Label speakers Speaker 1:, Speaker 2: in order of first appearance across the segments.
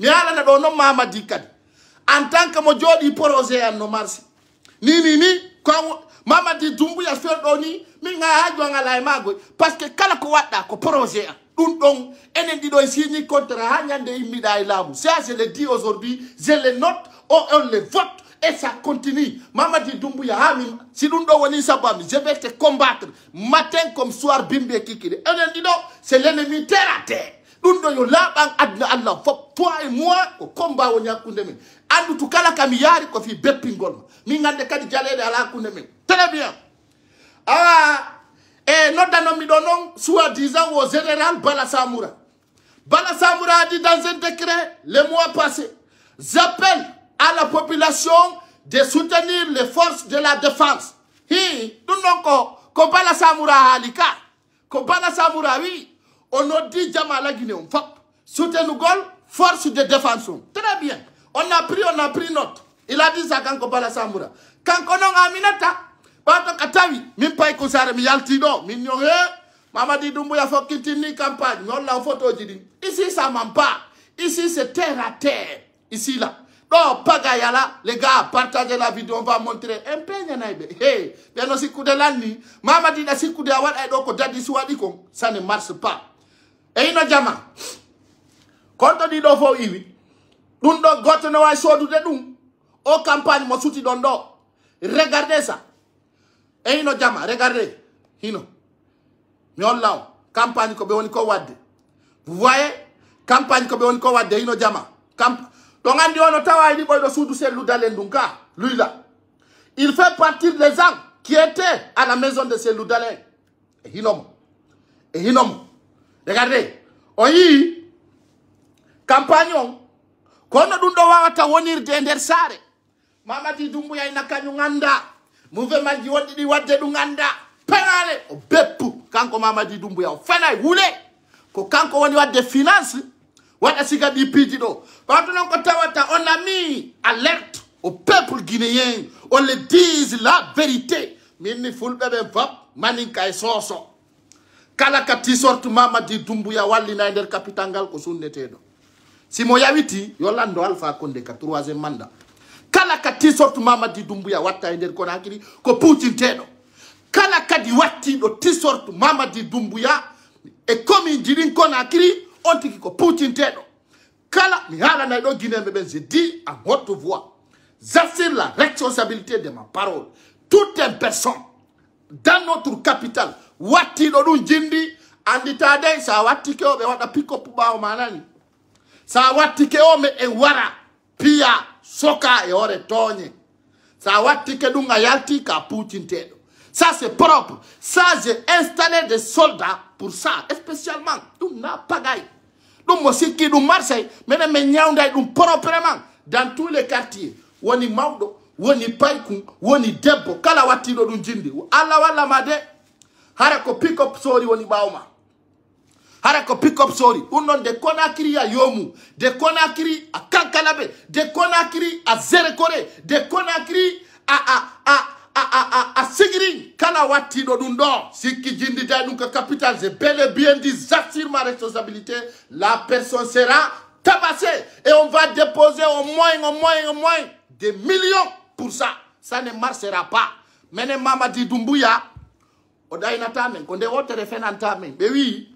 Speaker 1: mi do no mama di kadi en tant que mo jodi projet en no marché ni ni ni ko mamadi dumbuya do ni min ha haaju an ala e parce que kala ko waɗɗa ko projet dun don enen di do signi contrat ha nyande ça je le dis aujourd'hui je les note on le vote et ça continue mamadi dumbuya ha si ɗum ɗo woni je vais te combattre matin comme soir bimbe kikiɗe enen c'est l'ennemi terre à terre ɗum ɗo yo laaɓan adna allah fof toi et moi ko oh, combat woni hakkunde min to kala kam yaari ko fi beppingol ma min gande kadi jaleɗe ala hakkunde min très bien ah e eh, noddanommi ɗo soit disant au général bala samoura bala samoura a dit dans un décret le mois passé, j'appelle à la population de soutenir les forces de la défense hi ɗum noon ko ko bala samoura halika ko bala samoura oui on a dit Djama à la Guinée, on Soutenez-nous, force de défense. Très bien. On a pris, on a pris note. Il a dit ça quand on parle à Samoura. Quand on a Aminata, Bato Katawi, même pas Kusare, Mialtino, Mignoré, hein. Mamadi Doumbouya, faut continuer campagne. on l'a photo, Ici, ça m'en pas. Ici, c'est terre à terre. Ici, là. Donc, là. les gars, partagez la vidéo, on va montrer. Un peu, Hey, bien, on s'y coude l'année. Mamadi, la s'y coude à Wad, et eh, donc, dit, ça ne marche pas eyino jama Quand quand on fo iwi dun do goto ne de o campagne mo suti d'ondo. regardez ça eyino jama regardez hino mi campagne ko be woni ko wadde vous voyez campagne ko be woni ko wadde hino jama camp ɗo ngandi ono tawa dalen ka là. il fait partie des gens qui étaient à la maison de ces en et hinomo Regardez. On yi campagne on kono ɗum ɗo wawata wonirde e nder saare mamadi dumbuya ina kañum anda mouvement ji woɗɗi ɗi wadde ɗum anda penale o beppu kanko mamadi dumbuya o fenay wule ko kanko woni wadde finance waɗa siga ɗi piiji ɗo ɓawto noon ko tawata on a alerte au peuple guinéen on le dise la vérité min ni fulɓe ɓe vap maninka e soso kala ka di dumbu ya wallina e nder capital ngal ko sunneteɗo simo yawiti yo alpha konde ka troisiéme mandat kala ka di dumbu ya watta e nder nakiri ko ko puutinteɗo kala kadi wattiɗo tisorte mamadi dumbuya e commune ji ɗin nakiri on tigi ko tedo kala mi haalanay ɗo guineɓe ben je di en haute voix j'assume la responsabilité de ma parole toute personne dan notre capital wattiɗo ɗum jindi andita dey sa wattike o ɓe waɗa picopu ɓawo manani sa wattike o me en wara piya soka e hoore toñe sa wattike ɗum a yalti ka puccinteɗo ça c'est propre ça je installé des soldats pour ça spécialement ɗum na pagay ɗum mo sikki ɗum marseille minen min ñawdaye ɗum proprement dans tous les quartiers woni mawɗo woni paykun woni debbo kala wattiɗo dun jindi allah walla made de ko pick up sori woni bawma ma sorry, pick up sori On de konakiri a yomu de konakiri a kankalabe, de konakiri a Zerekore, de konakiri a a a a a a a sigiri kala wattiɗo ɗum ɗo capital je bel et bien dit j'assure ma responsabilité la personne sera tabassée et on va déposer au moins au moins au moins des millions pour ça. Ça ne marchera pas. Mene Mamadi Doumbouya, Oday natame, konde wote refenantame. Ben oui,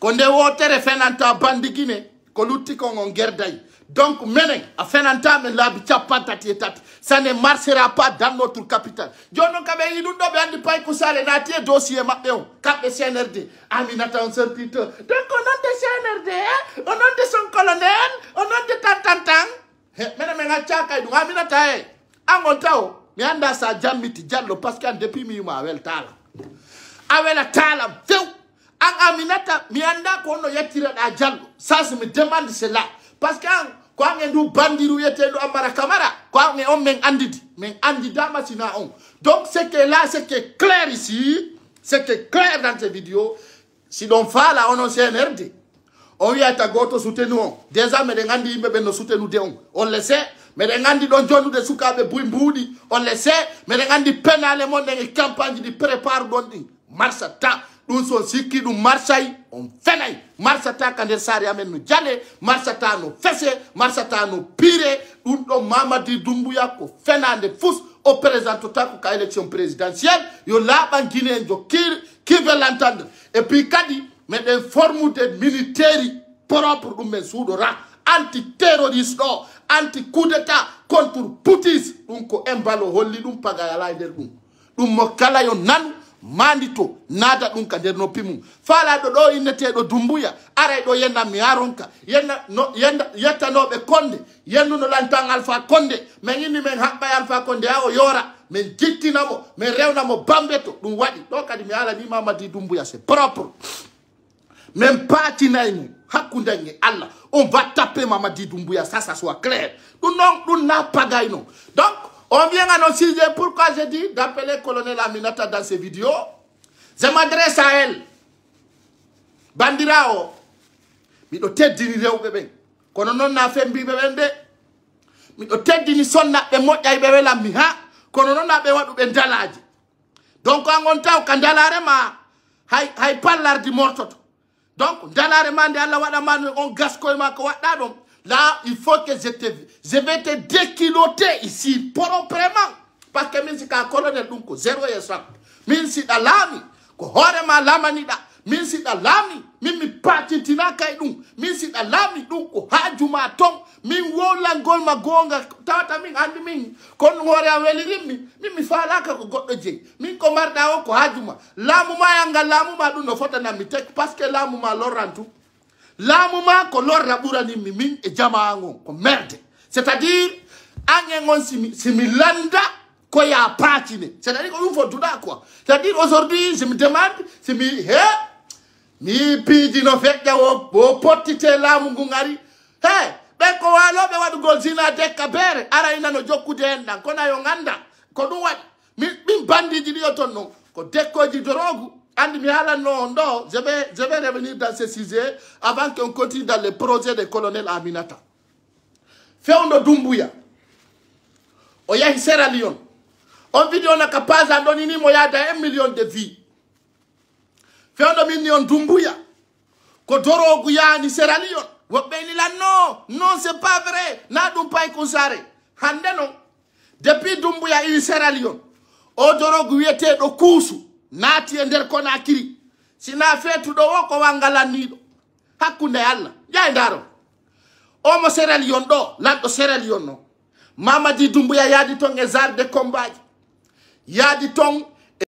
Speaker 1: konde wote refenanta bandikine, koluti guerre gerdai. Donc, menen, a fenantame la bicha patati etati. Ça ne marchera pas dans notre capitale. John kabe inundo be andi pay kusale na tie dossier mapeo. Eh, oh, Kape CNRD. Aminata on serpite. Donc, on a de CNRD, on eh, a des son colonel, on nom de tantantan. Eh, menen mena chaka du aminata angontao mi anda sa jammiti jallo parce que depuis mi yimo a weltala la tala, few an aminata mi anda ko da jallo diallo se mi demande cela parce que ko an e ndu bandiru wiyeteɗo ammara camara ko an on men andidi min andidama sina on donc ce que là ce qui est clair ici ce qui est clair dans ces vidéos si la on se cnrd on ta goto soutenu on déjà miɗen andi yimɓeɓe no soutenir on on le sait miɗen en train de des on le mais miɗen nous penale mon campagne sont ɗi prépare ɗon nous marsata son sikki ɗum on marsata amen no jale marsata no marsata no pire Nous sommes mamadi dumbuya ko fenande o présentota ko ka élection présidentielle yo nous guine en qui veut l'entendre et puis kadi militaire propre nous anti terroriste ɗo anti kudeta contre putis ɗum ko embalo holli ɗum paga yala e nder ɗum ɗum mo kala yo nan mandi to nada ɗum ka nder noppi mum falaɗo ɗo inneteɗo dumbuya aray ɗo yenna mi yaronka yenna no yenna yettanoɓe konde yennuno lantan alpha konde min inni min haɓɓay alpha konde ha o yoora min jittinamo min rewnamo bambe to ɗum waɗi ɗo kadi mi haalani mamadi dumbuya c'est propre même pas tinaïnou hakundenge Allah on va taper Mamadi Doumbouya ça ça soit clair nous n'avons nous n'a pas gagné donc on vient annoncer pourquoi j'ai dit d'appeler colonel Aminata dans ces vidéos je m'adresse à elle bandira o miɗo teddini rewɓe ɓen kono noon na fembiɓe ɓen de miɗo teddini moi, moƴƴa ɓe welan mi ha kono noon na fait un dalaji donc quand on taw ka dalare ma hay hay du mort donc dans la demande allah waɗama no on gaskoye ma ko waɗɗa là il faut que je te je vais te déculotter ici proprement parce que min sika kolonel ɗum ko zéro e cent min siɗa laami ko hoorema lamaniɗa min siɗa laami min mi patintinakay ɗum min siɗa laami ɗum ko ha juma ton min wollangol ma gonga tawata min hande min kon hoore am welirinmi min mi falaka ko goɗɗo jeeyi min ko marɗa o ko ha juma ma yalngal laamu ma ɗum no fotananmi tek par ce que laamuma ma lorran tu laamu ma ko lorra ɓuranimmi min e jama ngon ko merde c'est à dire an e on simi simi landa koya patine c'est à dire ko ɗum fottuɗa quoi c'est à dire aujourd'hui simi demande simi he mi no feƴƴa o o pottite laamu ngu ari he ɓen ko waloɓe waɗugol zina dekka beere arayna no jokkude hen ɗan kono yo ganda ko ɗum waɗi mi ɓin bandiji ɗiyo ton noon ko dekkoji dorogu andi mi haalanno on ɗo je vais je vais revenir dans ce sujet avant qu'on continue dans le projet de colonel aminata fewndo dumbuya o yahi sera lion on vidéo naka page an ɗon inimo yaada un million de vie fewɗo min dumbuya ko dorogu yaani non non c'est pas vrai na ɗum pay kunsare hande no. depuis dumbuya iwi o dorogu wiyeteɗo sina feetuɗo o ko wangalanniɗo hakkunde allah omo mamadi dumbuya yaadi ton e jarde combaji